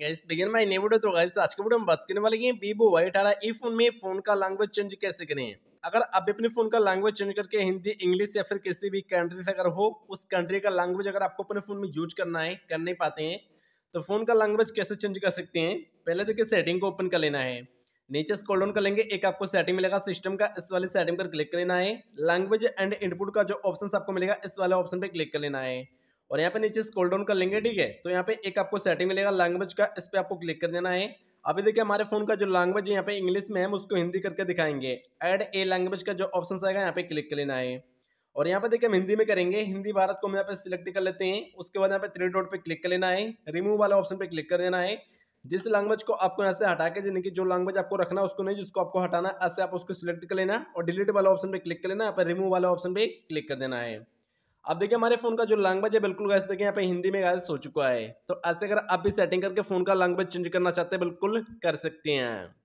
guys begin my new video तो guys आज के वीडियो में बात करने वाले हैं वीवो वाई अठारह ई फोन में फोन का लैंग्वेज चेंज कैसे करें अगर आप अपने फोन का लैंग्वेज चेंज करके हिंदी इंग्लिश या फिर किसी भी कंट्री से अगर हो उस कंट्री का लैंग्वेज अगर आपको अपने फोन में यूज करना है कर नहीं पाते हैं तो फोन का लैंग्वेज कैसे चेंज कर सकते हैं पहले देखिए सेटिंग को ओपन कर लेना है नीचे स्क्रॉल डाउन लेंगे एक आपको सेटिंग मिलेगा सिस्टम का इस वाले सेटिंग पर क्लिक कर लेना है लैंग्वेज एंड इनपुट का जो ऑप्शन आपको मिलेगा इस वाले ऑप्शन पर क्लिक कर लेना है और यहाँ पे नीचे स्कोल डाउन कर लेंगे ठीक है तो यहाँ पे एक आपको सेटिंग मिलेगा लैंग्वेज का इस पर आपको क्लिक कर देना है अभी देखिए हमारे फोन का जो लैंग्वेज है यहाँ पे इंग्लिश में है हम उसको हिंदी करके दिखाएंगे एड ए लैंग्वेज का जो ऑप्शन आएगा यहाँ पे क्लिक कर लेना है और यहाँ पे देखिए हम हिंदी में करेंगे हिंदी भारत को हम यहाँ पे सिलेक्ट कर लेते हैं उसके बाद यहाँ पे थ्री डॉट पे क्लिक कर लेना है रिमूव वाला ऑप्शन पे क्लिक कर देना है जिस लैंग्वेज को आपको यहाँ से हटा के जिनकी जो लैंग्वेज आपको रखना उसको नहीं जिसको आपको हटाना ऐसे आप उसको सिलेक्ट कर लेना और डिलीट वाला ऑप्शन पे क्लिक कर लेना यहाँ पर रिमूव वाला ऑप्शन पे क्लिक कर देना है अब देखिए हमारे फोन का जो लैंग्वेज है बिल्कुल गैस देखिए यहाँ पे हिंदी में गैस हो चुका है तो ऐसे अगर आप भी सेटिंग करके फोन का लैंग्वेज चेंज करना चाहते हैं बिल्कुल कर सकते हैं